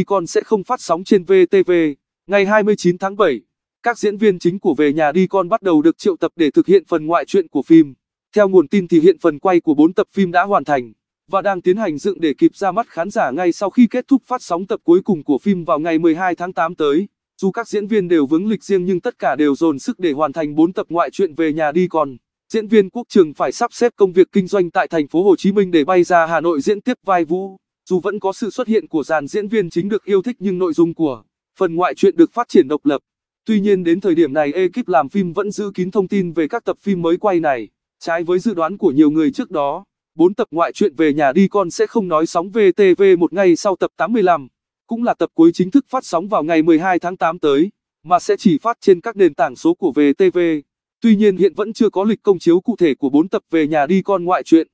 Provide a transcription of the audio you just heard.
thì còn sẽ không phát sóng trên VTV. Ngày 29 tháng 7, các diễn viên chính của Về nhà đi con bắt đầu được triệu tập để thực hiện phần ngoại truyện của phim. Theo nguồn tin thì hiện phần quay của 4 tập phim đã hoàn thành và đang tiến hành dựng để kịp ra mắt khán giả ngay sau khi kết thúc phát sóng tập cuối cùng của phim vào ngày 12 tháng 8 tới. Dù các diễn viên đều vướng lịch riêng nhưng tất cả đều dồn sức để hoàn thành 4 tập ngoại truyện về nhà đi con. Diễn viên Quốc Trường phải sắp xếp công việc kinh doanh tại thành phố Hồ Chí Minh để bay ra Hà Nội diễn tiếp vai Vũ dù vẫn có sự xuất hiện của dàn diễn viên chính được yêu thích nhưng nội dung của phần ngoại truyện được phát triển độc lập. Tuy nhiên đến thời điểm này ekip làm phim vẫn giữ kín thông tin về các tập phim mới quay này, trái với dự đoán của nhiều người trước đó. Bốn tập ngoại truyện về nhà đi con sẽ không nói sóng VTV một ngày sau tập 85, cũng là tập cuối chính thức phát sóng vào ngày 12 tháng 8 tới, mà sẽ chỉ phát trên các nền tảng số của VTV. Tuy nhiên hiện vẫn chưa có lịch công chiếu cụ thể của bốn tập về nhà đi con ngoại truyện.